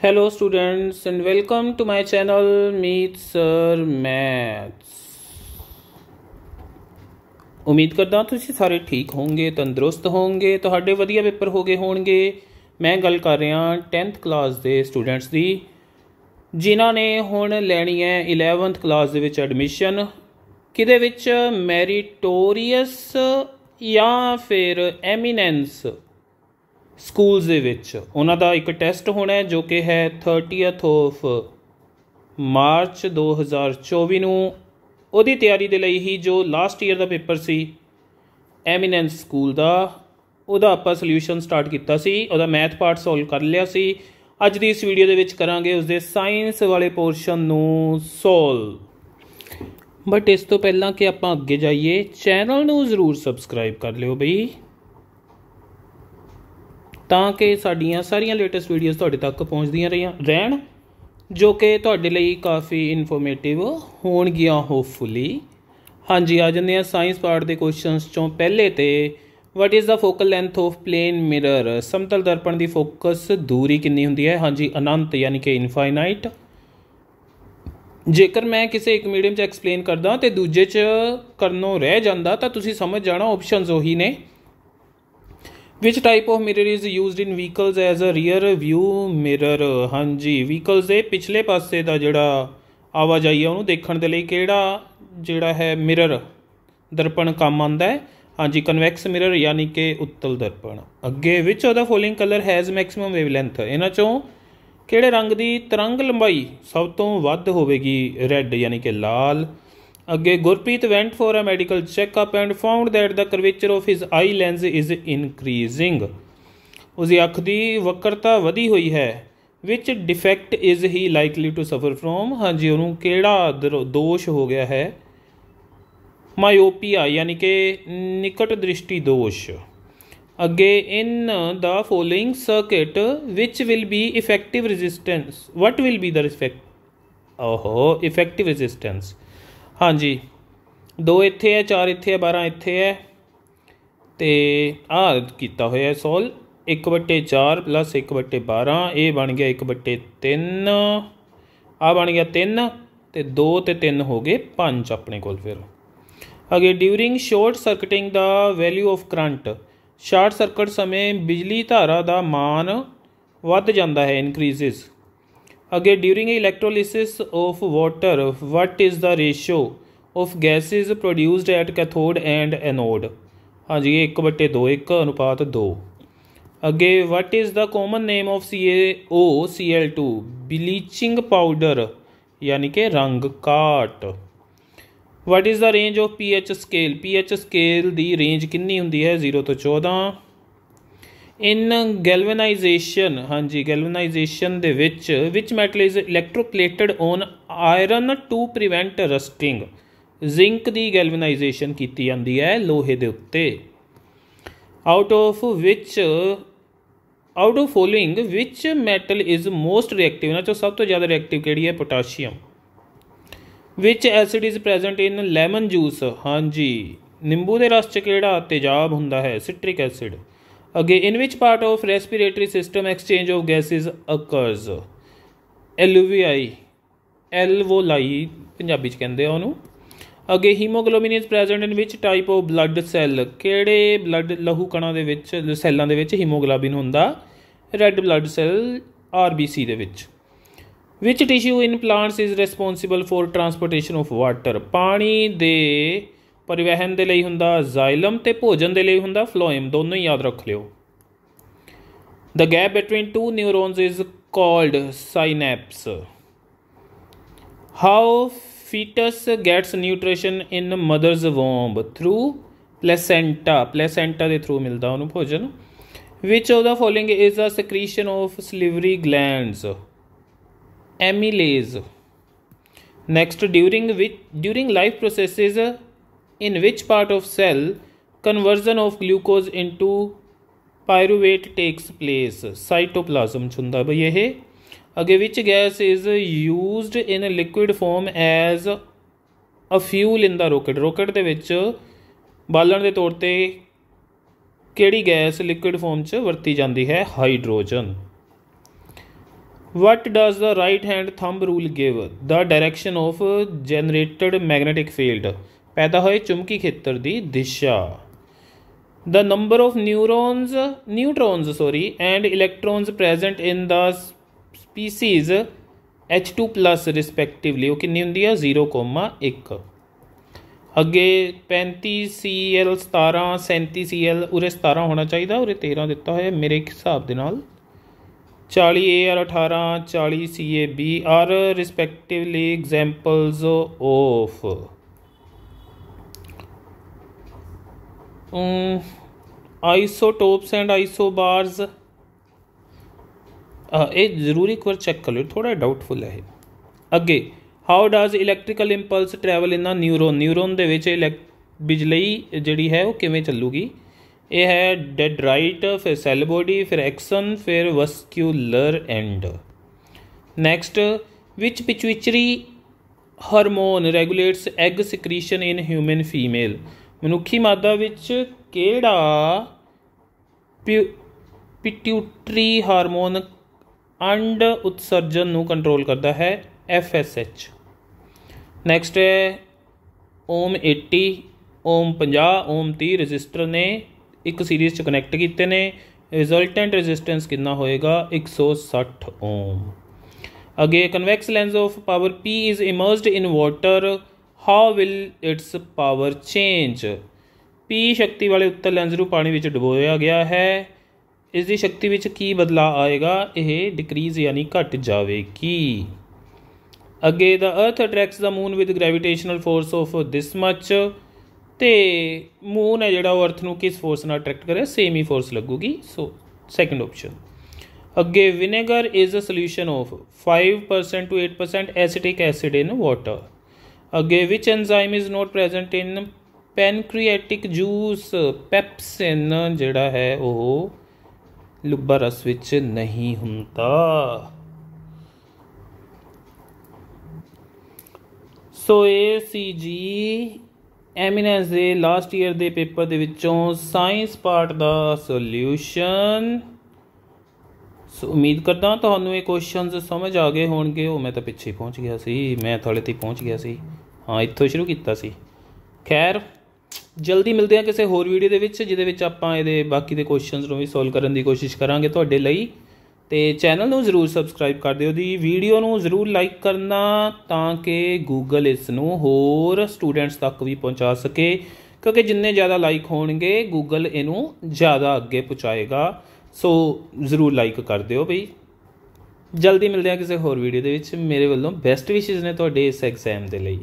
Hello students and welcome to my channel Meet Sir Maths ਉਮੀਦ ਕਰਦਾ ਹਾਂ ਤੁਸੀਂ ਸਾਰੇ ਠੀਕ ਹੋਵੋਗੇ ਤੰਦਰੁਸਤ ਹੋਵੋਗੇ ਤੁਹਾਡੇ ਵਧੀਆ ਪੇਪਰ ਹੋਗੇ ਹੋਣਗੇ ਮੈਂ ਗੱਲ ਕਰ ਰਿਹਾ 10th ਕਲਾਸ ਦੇ ਸਟੂਡੈਂਟਸ ਦੀ ਜਿਨ੍ਹਾਂ ਨੇ ਹੁਣ ਲੈਣੀ ਹੈ 11th ਕਲਾਸ ਦੇ ਵਿੱਚ ਐਡਮਿਸ਼ਨ ਕਿਦੇ ਵਿੱਚ ਮੈਰੀਟੋਰੀਅਸ ਜਾਂ ਫਿਰ ਐਮੀਨੈਂਸ ਸਕੂਲਸ ਦੇ ਵਿੱਚ ਉਹਨਾਂ ਦਾ ਇੱਕ ਟੈਸਟ ਹੋਣਾ ਹੈ ਜੋ ਕਿ ਹੈ 30th ਆਫ ਮਾਰਚ 2024 ਨੂੰ ਉਹਦੀ ਤਿਆਰੀ ਦੇ ਲਈ ਹੀ ਜੋ ਲਾਸਟ ਈਅਰ ਦਾ ਪੇਪਰ ਸੀ ਐਮੀਨੈਂਸ ਸਕੂਲ ਦਾ ਉਹਦਾ ਆਪਾਂ ਸੋਲੂਸ਼ਨ ਸਟਾਰਟ ਕੀਤਾ ਸੀ ਉਹਦਾ ਮੈਥ ਪਾਰਟ ਸੋਲਵ ਕਰ ਲਿਆ ਸੀ ਅੱਜ ਦੀ ਇਸ ਵੀਡੀਓ ਦੇ ਵਿੱਚ ਕਰਾਂਗੇ ਉਸ ਦੇ ਸਾਇੰਸ ਵਾਲੇ ਪੋਰਸ਼ਨ ਨੂੰ ਸੋਲਵ ਬਟ ਇਸ ਤੋਂ ਪਹਿਲਾਂ ਕਿ ਆਪਾਂ ਅੱਗੇ ਜਾਈਏ ਚੈਨਲ ਨੂੰ ਜ਼ਰੂਰ ਸਬਸਕ੍ਰਾਈਬ ਕਰ ਲਿਓ ਬਈ ਤਾਂ ਕਿ ਸਾਡੀਆਂ ਸਾਰੀਆਂ ਲੇਟੈਸਟ ਵੀਡੀਓਜ਼ ਤੁਹਾਡੇ ਤੱਕ ਪਹੁੰਚਦੀਆਂ ਰਹੀਆਂ ਰਹਿਣ ਜੋ ਕਿ ਤੁਹਾਡੇ ਲਈ ਕਾਫੀ ਇਨਫੋਰਮੇਟਿਵ ਹੋਣਗੀਆਂ ਹੋਪਫੁਲੀ ਹਾਂਜੀ ਆ ਜਾਂਦੇ ਆ ਸਾਇੰਸ ਪਾਰਟ ਦੇ ਕੁਐਸਚਨਸ ਚੋਂ ਪਹਿਲੇ ਤੇ what is the focal length of plane mirror ਸਮਤਲ ਦਰਪਣ ਦੀ ਫੋਕਸ ਦੂਰੀ ਕਿੰਨੀ ਹੁੰਦੀ ਹੈ ਹਾਂਜੀ ਅਨੰਤ ਯਾਨੀ ਕਿ ਇਨਫਾਈਨਾਈਟ ਜੇਕਰ ਮੈਂ ਕਿਸੇ ਇੱਕ ਮੀਡੀਅਮ 'ਚ ਐਕਸਪਲੇਨ ਕਰਦਾ ਤੇ ਦੂਜੇ 'ਚ ਕਰਨੋਂ ਰਹਿ ਜਾਂਦਾ ਤਾਂ ਤੁਸੀਂ ਸਮਝ ਜਾਣਾ ਆਪਸ਼ਨਸ ਉਹੀ ਨੇ ਵਿਚ type of mirror is used in vehicles as a rear view mirror ਹਾਂਜੀ ਵਹੀਕਲਸ ਦੇ ਪਿਛਲੇ ਪਾਸੇ ਦਾ ਜਿਹੜਾ ਆਵਾਜਾਈ ਹੈ ਉਹਨੂੰ ਦੇਖਣ ਦੇ ਲਈ ਕਿਹੜਾ ਜਿਹੜਾ ਹੈ ਮਿਰਰ ਦਰਪਣ ਕੰਮ ਆਉਂਦਾ ਹੈ ਹਾਂਜੀ ਕਨਵੈਕਸ ਮਿਰਰ ਯਾਨੀ ਕਿ ਉੱਤਲ ਦਰਪਣ ਅੱਗੇ which of the following colour has maximum wavelength ਇਹਨਾਂ ਚੋਂ ਕਿਹੜੇ ਰੰਗ ਦੀ ਤਰੰਗ ਲੰਬਾਈ ਸਭ ਤੋਂ ਵੱਧ ਹੋਵੇਗੀ ਰੈੱਡ ਯਾਨੀ ਕਿ ਲਾਲ ਅੱਗੇ Gurpreet went for a medical checkup and found that the curvature of his eye lens is increasing ਦੀ ਅੱਖ ਦੀ ਵਕਰਤਾ ਵਧੀ ਹੋਈ ਹੈ which defect is he likely to suffer from ਹਾਂਜੀ ਉਹਨੂੰ ਕਿਹੜਾ ਦੋਸ਼ ਹੋ ਗਿਆ ਹੈ ਮਾਇਓਪੀਆ ਯਾਨੀ ਕਿ ਨਿਕਟ ਦ੍ਰਿਸ਼ਟੀ ਦੋਸ਼ ਅੱਗੇ in the following circuit which will be effective resistance what will be the respect ਓਹੋ ਇਫੈਕਟਿਵ ਰੈਜ਼ਿਸਟੈਂਸ ਹਾਂਜੀ ਦੋ ਇੱਥੇ ਹੈ ਚਾਰ ਇੱਥੇ ਹੈ 12 ਇੱਥੇ ਹੈ ਤੇ ਆ ਕੀਤਾ ਹੋਇਆ ਸੋਲ 1/4 1/12 ਇਹ ਬਣ ਗਿਆ 1/3 ਆ ਬਣ ਗਿਆ 3 ਤੇ 2 ਤੇ 3 ਹੋ ਗਏ 5 ਆਪਣੇ ਕੋਲ ਫਿਰ ਅਗੇ during short circuiting the value of current short circuit ਸਮੇਂ ਬਿਜਲੀ ਧਾਰਾ ਦਾ ਮਾਨ ਵੱਧ ਜਾਂਦਾ ਹੈ ਇਨਕਰੀਜ਼ਸ ਅਗੇ during electrolysis of water what is the ratio of gases produced at cathode and anode ਹਾਂਜੀ 1 2 1 ਅਨੁਪਾਤ 2 ਅਗੇ what is the common name of CaO Cl2 bleaching powder ਯਾਨੀ ਕਿ ਰੰਗ ਕਾਟ what is the range of pH scale pH scale ਦੀ range ਕਿੰਨੀ ਹੁੰਦੀ ਹੈ 0 ਤੋਂ 14 ਇਨ ਗੈਲਵਨਾਈਜੇਸ਼ਨ ਹਾਂਜੀ ਗੈਲਵਨਾਈਜੇਸ਼ਨ ਦੇ ਵਿੱਚ which metal is electroplated on iron to prevent rusting zinc ਦੀ ਗੈਲਵਨਾਈਜੇਸ਼ਨ ਕੀਤੀ ਜਾਂਦੀ ਹੈ ਲੋਹੇ ਦੇ ਉੱਤੇ out of which out of following which metal is most reactive ਨਾ ਚੋ ਸਭ ਤੋਂ ਜ਼ਿਆਦਾ ਰਿਐਕਟਿਵ ਕਿਹੜੀ ਹੈ potassium which acid is present in lemon juice ਹਾਂਜੀ ਨਿੰਬੂ ਦੇ ਰਸ ਚ ਕਿਹੜਾ ਤੇਜ਼ਾਬ ਹੁੰਦਾ ਹੈ ਸਿਟ੍ਰਿਕ ਐਸਿਡ ਅਗੇ in which part of respiratory system exchange of gases occurs alveoli Punjabi ਚ ਕਹਿੰਦੇ ਆ ਉਹਨੂੰ ਅਗੇ ਹੀਮੋਗਲੋਬਿਨ ਇਸ present in which type of blood cell ਕਿਹੜੇ ਬਲੱਡ ਲਹੂ ਕਣਾਂ ਦੇ ਵਿੱਚ ਸੈੱਲਾਂ ਦੇ ਵਿੱਚ ਹੀਮੋਗਲੋਬਿਨ ਹੁੰਦਾ ਰੈੱਡ ਬਲੱਡ ਸੈੱਲ ਸੀ ਦੇ ਵਿੱਚ which tissue in plants is responsible for transportation of water ਪਾਣੀ ਦੇ ਪਰਿਵਹਿਨ ਦੇ ਲਈ ਹੁੰਦਾ ਜ਼ਾਇਲਮ ਤੇ ਭੋਜਨ ਦੇ ਲਈ ਹੁੰਦਾ ਫਲੋਇਮ ਦੋਨੋਂ ਹੀ ਯਾਦ ਰੱਖ ਲਿਓ the gap between two neurons is called synapse how foetus gets nutrition in mother's womb through placenta placenta ਦੇ ਥਰੂ ਮਿਲਦਾ ਉਹਨੂੰ ਭੋਜਨ which of the following is a secretion of salivary glands amylase next during which during life processes in which part of cell conversion of glucose into pyruvate takes place cytoplasm ਹੁੰਦਾ ਬਈ ਇਹ age which gas is used in a liquid form as a fuel in the rocket rocket de vich ਬਾਲਣ de taur te ਕਿਹੜੀ gas liquid form ch varti jandi hai hydrogen what does the right hand thumb rule give the direction of generated magnetic field ਪੈਦਾ ਹੋਏ ਚੁੰਬਕੀ ਖੇਤਰ ਦੀ ਦਿਸ਼ਾ ਦਾ number of neurons neutrons sorry and electrons present in the species H2+ respectively ਉਹ ਕਿੰਨੀ ਹੁੰਦੀ ਹੈ 0.1 ਅੱਗੇ 35 Cl 17 37 Cl ਉਰੇ 17 ਹੋਣਾ ਚਾਹੀਦਾ ਉਰੇ 13 ਦਿੱਤਾ ਹੋਇਆ ਮੇਰੇ ਹਿਸਾਬ ਦੇ ਨਾਲ 40 Ar 18 40 CaB are respectively examples of isotopes and isobars ਇਹ ਜ਼ਰੂਰੀ ਇੱਕ ਵਾਰ ਚੈੱਕ ਕਰ ਲਓ ਥੋੜਾ ਡਾਊਟਫੁਲ ਹੈ ਅੱਗੇ how does electrical impulse travel in the neuron neuron ਦੇ ਵਿੱਚ ਬਿਜਲੀ ਜਿਹੜੀ ਹੈ ਉਹ ਕਿਵੇਂ ਚੱਲੂਗੀ ਇਹ ਹੈ ਡੈਡ ਰਾਈਟ ਫਿਰ ਸੈਲ ਬੋਡੀ ਫਿਰ ਐਕਸਨ ਫਿਰ vascular and next which pituitary hormone regulates egg secretion in human female ਮਨੁੱਖੀ ਮਾਦਾ ਵਿੱਚ ਕਿਹੜਾ ਪਿਟਿਊਟਰੀ ਹਾਰਮੋਨ ਅੰਡ ਉਤਸਰਜਨ ਨੂੰ ਕੰਟਰੋਲ ਕਰਦਾ ਹੈ ਐਚ ਨੈਕਸਟ ਹੈ ਓਮ 80 ਓਮ 50 ਓਮ 30 ਰੈਜ਼ਿਸਟਰ ਨੇ ਇੱਕ ਸੀਰੀਜ਼ ਚ ਕਨੈਕਟ ਕੀਤੇ ਨੇ ਰਿਜ਼ਲਟੈਂਟ ਰੈਜ਼ਿਸਟੈਂਸ ਕਿੰਨਾ ਹੋਏਗਾ 160 ਓਮ ਅਗੇ convex lens of power P is immersed in water how will its power change P ਸ਼ਕਤੀ ਵਾਲੇ ਉੱਤਰ ਲੈਂਸ ਨੂੰ ਪਾਣੀ ਵਿੱਚ ਡੁਬੋਇਆ ਗਿਆ ਹੈ ਇਸ ਦੀ ਸ਼ਕਤੀ ਵਿੱਚ ਕੀ ਬਦਲਾਅ ਆਏਗਾ ਇਹ ਡਿਕਰੀਜ਼ ਯਾਨੀ ਘਟ ਜਾਵੇਗੀ ਅੱਗੇ the earth attracts the moon with gravitational force of this much ਤੇ ਮੂਨ ਹੈ ਜਿਹੜਾ ਉਹ ਅਰਥ ਨੂੰ ਕਿਸ ਫੋਰਸ ਨਾਲ ਅਟਰੈਕਟ ਕਰੇ ਸੇਮ ਹੀ ਫੋਰਸ ਲੱਗੂਗੀ ਸੋ ਸੈਕੰਡ ਆਪਸ਼ਨ ਅੱਗੇ vinegar is a solution of 5% to 8% acetic acid in water ਅਗੇ which enzyme is not present in pancreatic juice pepsin ਜਿਹੜਾ ਹੈ ਉਹ ਲੁੱਬਾ ਰਸ ਵਿੱਚ ਨਹੀਂ ਹੁੰਦਾ ਸੋ ਇਹ ਸੀ ਜੀ ਐਮਿਨੈਂਸ ਦੇ ਲਾਸਟ ਈਅਰ ਦੇ ਪੇਪਰ ਦੇ ਵਿੱਚੋਂ ਸਾਇੰਸ ਪਾਰਟ ਦਾ ਸੋਲੂਸ਼ਨ ਸੋ ਉਮੀਦ ਕਰਦਾ ਤੁਹਾਨੂੰ ਇਹ ਕੁਐਸਚਨਸ ਸਮਝ ਆ ਗਏ ਹੋਣਗੇ ਉਹ ਮੈਂ ਤਾਂ ਪਿੱਛੇ ਪਹੁੰਚ ਗਿਆ ਸੀ ਮੈਂ ਥੋੜੇ ਤੇ ਪਹੁੰਚ ਗਿਆ ਸੀ ਹਾਂ ਇੱਥੋਂ ਸ਼ੁਰੂ ਕੀਤਾ ਸੀ ਖੈਰ ਜਲਦੀ ਮਿਲਦੇ ਹਾਂ ਕਿਸੇ ਹੋਰ ਵੀਡੀਓ ਦੇ ਵਿੱਚ ਜਿਹਦੇ ਵਿੱਚ ਆਪਾਂ ਇਹਦੇ ਬਾਕੀ ਦੇ ਕੁਐਸਚਨਸ ਨੂੰ ਵੀ ਸੋਲਵ ਕਰਨ ਦੀ ਕੋਸ਼ਿਸ਼ ਕਰਾਂਗੇ ਤੁਹਾਡੇ ਲਈ ਤੇ ਚੈਨਲ ਨੂੰ ਜ਼ਰੂਰ ਸਬਸਕ੍ਰਾਈਬ ਕਰ ਦਿਓ ਦੀ ਵੀਡੀਓ ਨੂੰ ਜ਼ਰੂਰ ਲਾਈਕ ਕਰਨਾ ਤਾਂ ਕਿ ਗੂਗਲ ਇਸ ਨੂੰ ਹੋਰ ਸਟੂਡੈਂਟਸ ਤੱਕ ਵੀ ਪਹੁੰਚਾ ਸਕੇ ਕਿਉਂਕਿ ਜਿੰਨੇ ਜ਼ਿਆਦਾ ਲਾਈਕ ਹੋਣਗੇ ਗੂਗਲ ਇਹਨੂੰ ਜ਼ਿਆਦਾ ਅੱਗੇ ਪਹੁੰਚਾਏਗਾ ਸੋ ਜ਼ਰੂਰ ਲਾਈਕ ਕਰ ਦਿਓ ਬਈ ਜਲਦੀ ਮਿਲਦੇ ਹਾਂ ਕਿਸੇ ਹੋਰ ਵੀਡੀਓ ਦੇ ਵਿੱਚ ਮੇਰੇ ਵੱਲੋਂ ਬੈਸਟ ਵਿਸ਼ੇਸ ਨੇ ਤੁਹਾਡੇ ਇਸ ਐਗਜ਼ਾਮ ਦੇ ਲਈ